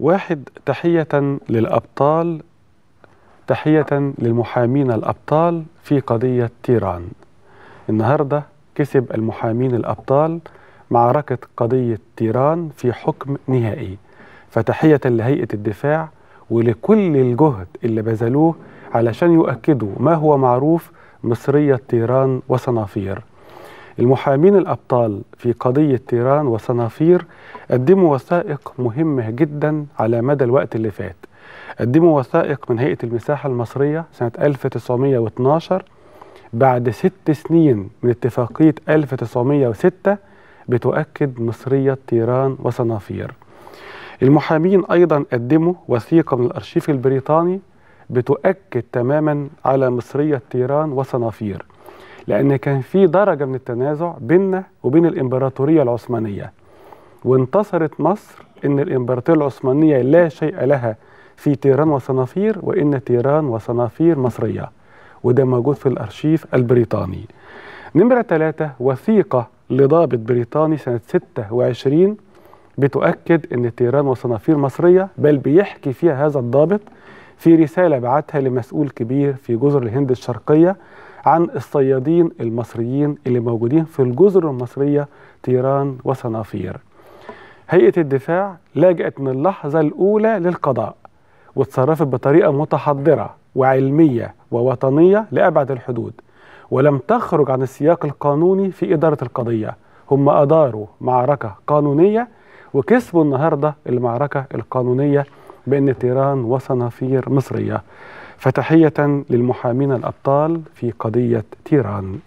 واحد تحية للأبطال تحية للمحامين الأبطال في قضية تيران النهاردة كسب المحامين الأبطال معركة قضية تيران في حكم نهائي فتحية لهيئة الدفاع ولكل الجهد اللي بذلوه علشان يؤكدوا ما هو معروف مصرية تيران وصنافير المحامين الأبطال في قضية تيران وصنافير قدموا وثائق مهمة جدا على مدى الوقت اللي فات قدموا وثائق من هيئة المساحة المصرية سنة 1912 بعد ست سنين من اتفاقية 1906 بتؤكد مصرية تيران وصنافير المحامين أيضا قدموا وثيقة من الأرشيف البريطاني بتؤكد تماما على مصرية تيران وصنافير لأن كان في درجة من التنازع بيننا وبين الإمبراطورية العثمانية وانتصرت مصر إن الإمبراطورية العثمانية لا شيء لها في تيران وصنافير وإن تيران وصنافير مصرية وده موجود في الأرشيف البريطاني نمرة ثلاثة وثيقة لضابط بريطاني سنة 26 بتؤكد أن تيران وصنافير مصرية بل بيحكي فيها هذا الضابط في رسالة بعتها لمسؤول كبير في جزر الهند الشرقية عن الصيادين المصريين اللي موجودين في الجزر المصرية تيران وصنافير هيئة الدفاع لجأت من اللحظة الأولى للقضاء واتصرفت بطريقة متحضرة وعلمية ووطنية لأبعد الحدود ولم تخرج عن السياق القانوني في إدارة القضية هم أداروا معركة قانونية وكسبوا النهاردة المعركة القانونية بأن تيران وصنافير مصرية فتحية للمحامين الأبطال في قضية تيران